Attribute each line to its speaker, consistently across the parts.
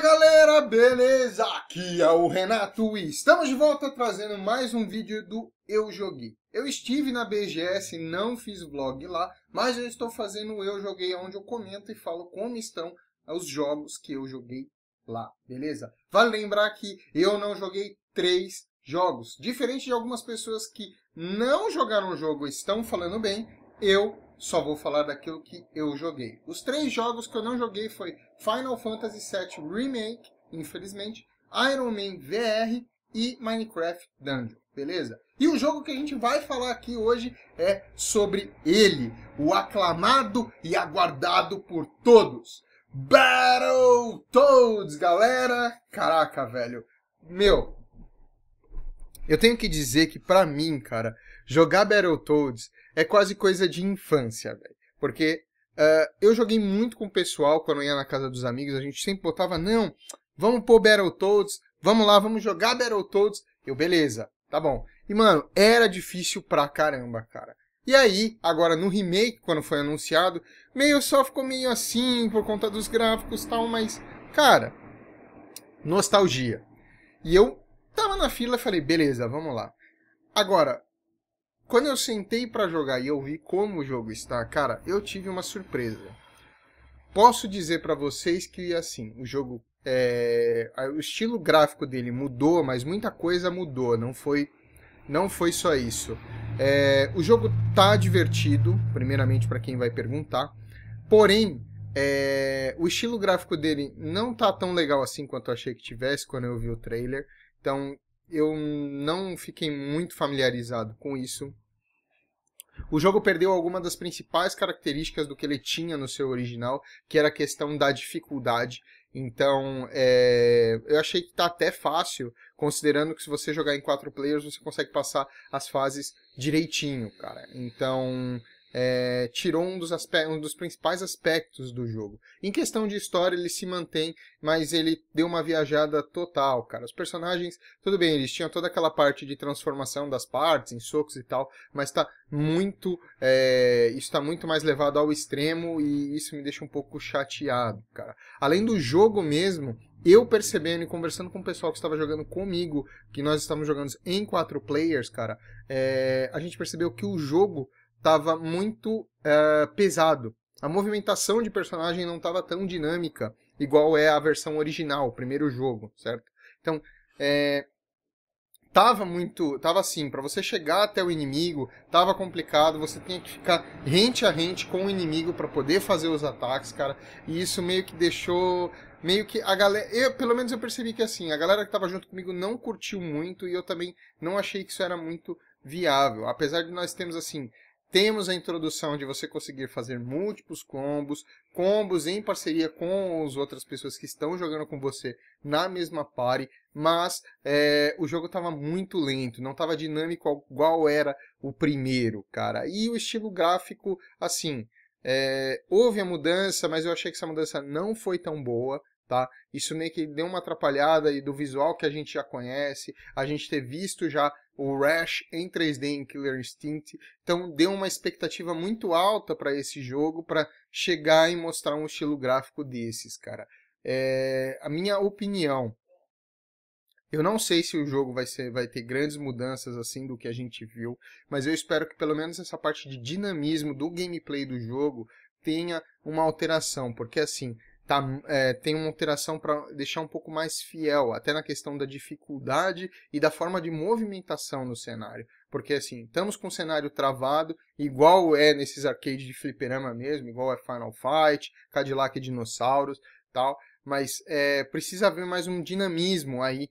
Speaker 1: galera, beleza? Aqui é o Renato e estamos de volta trazendo mais um vídeo do Eu Joguei. Eu estive na BGS, não fiz vlog lá, mas eu estou fazendo o Eu Joguei, onde eu comento e falo como estão os jogos que eu joguei lá, beleza? Vale lembrar que eu não joguei três jogos. Diferente de algumas pessoas que não jogaram o jogo e estão falando bem, eu só vou falar daquilo que eu joguei. Os três jogos que eu não joguei foi Final Fantasy VII Remake, infelizmente, Iron Man VR e Minecraft Dungeon, beleza? E o jogo que a gente vai falar aqui hoje é sobre ele, o aclamado e aguardado por todos, Battletoads, galera! Caraca, velho. Meu, eu tenho que dizer que para mim, cara, jogar Battletoads é quase coisa de infância, velho. Porque uh, eu joguei muito com o pessoal quando eu ia na casa dos amigos, a gente sempre botava, não, vamos pôr Battletoads, vamos lá, vamos jogar Battletoads. Eu, beleza, tá bom. E, mano, era difícil pra caramba, cara. E aí, agora no remake, quando foi anunciado, meio só ficou meio assim, por conta dos gráficos e tal, mas, cara, nostalgia. E eu tava na fila e falei, beleza, vamos lá. Agora, quando eu sentei para jogar e eu vi como o jogo está, cara, eu tive uma surpresa. Posso dizer para vocês que, assim, o jogo. É... O estilo gráfico dele mudou, mas muita coisa mudou. Não foi, não foi só isso. É... O jogo tá divertido, primeiramente para quem vai perguntar. Porém, é, o estilo gráfico dele não tá tão legal assim quanto eu achei que tivesse quando eu vi o trailer. Então, eu não fiquei muito familiarizado com isso. O jogo perdeu alguma das principais características do que ele tinha no seu original, que era a questão da dificuldade. Então, é... eu achei que tá até fácil, considerando que se você jogar em quatro players, você consegue passar as fases direitinho, cara. Então, é, tirou um dos, aspectos, um dos principais aspectos do jogo. Em questão de história, ele se mantém, mas ele deu uma viajada total, cara. Os personagens, tudo bem, eles tinham toda aquela parte de transformação das partes, em socos e tal, mas está muito. É, isso está muito mais levado ao extremo e isso me deixa um pouco chateado, cara. Além do jogo mesmo, eu percebendo e conversando com o pessoal que estava jogando comigo, que nós estávamos jogando em quatro players, cara, é, a gente percebeu que o jogo estava muito é, pesado. A movimentação de personagem não estava tão dinâmica igual é a versão original, o primeiro jogo, certo? Então, é, tava muito, tava assim, para você chegar até o inimigo, tava complicado, você tinha que ficar rente a rente com o inimigo para poder fazer os ataques, cara. E isso meio que deixou meio que a galera, eu, pelo menos eu percebi que assim, a galera que tava junto comigo não curtiu muito e eu também não achei que isso era muito viável. Apesar de nós termos assim, temos a introdução de você conseguir fazer múltiplos combos, combos em parceria com as outras pessoas que estão jogando com você na mesma party, mas é, o jogo estava muito lento, não estava dinâmico igual era o primeiro, cara. E o estilo gráfico, assim, é, houve a mudança, mas eu achei que essa mudança não foi tão boa. Tá? Isso meio que deu uma atrapalhada e do visual que a gente já conhece, a gente ter visto já o Rash em 3D em Killer Instinct. Então deu uma expectativa muito alta para esse jogo para chegar e mostrar um estilo gráfico desses, cara. É, a minha opinião, eu não sei se o jogo vai, ser, vai ter grandes mudanças assim do que a gente viu, mas eu espero que pelo menos essa parte de dinamismo do gameplay do jogo tenha uma alteração, porque assim, tá, é, tem uma alteração para deixar um pouco mais fiel, até na questão da dificuldade e da forma de movimentação no cenário. Porque assim, estamos com o cenário travado, igual é nesses arcades de fliperama mesmo, igual é Final Fight, Cadillac e Dinossauros tal, mas é, precisa haver mais um dinamismo aí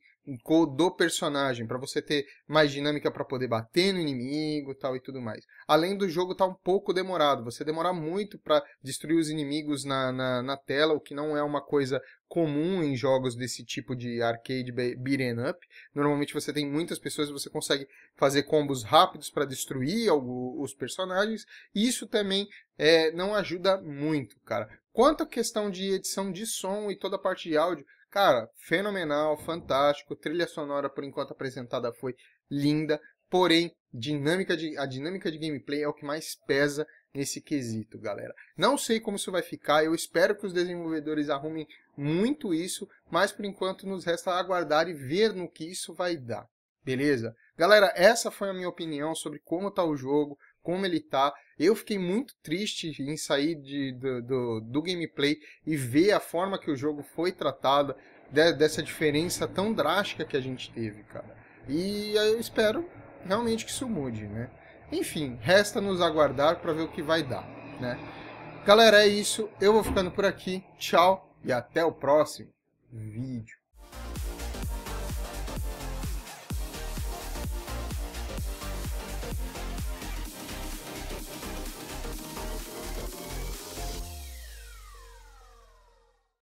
Speaker 1: do personagem, para você ter mais dinâmica para poder bater no inimigo, tal e tudo mais. Além do jogo tá um pouco demorado, você demora muito para destruir os inimigos na, na, na, tela, o que não é uma coisa comum em jogos desse tipo de arcade beat'em up. Normalmente você tem muitas pessoas, você consegue fazer combos rápidos para destruir algo, os personagens. Isso também é, não ajuda muito, cara. Quanto à questão de edição de som e toda a parte de áudio, Cara, fenomenal, fantástico. Trilha sonora, por enquanto apresentada, foi linda. Porém, dinâmica de, a dinâmica de gameplay é o que mais pesa nesse quesito, galera. Não sei como isso vai ficar, eu espero que os desenvolvedores arrumem muito isso, mas por enquanto nos resta aguardar e ver no que isso vai dar. Beleza? Galera, essa foi a minha opinião sobre como tá o jogo, como ele tá. Eu fiquei muito triste em sair de, do, do, do gameplay e ver a forma que o jogo foi tratado de, dessa diferença tão drástica que a gente teve, cara. E eu espero realmente que isso mude, né? Enfim, resta nos aguardar para ver o que vai dar, né? Galera, é isso. Eu vou ficando por aqui. Tchau e até o próximo vídeo.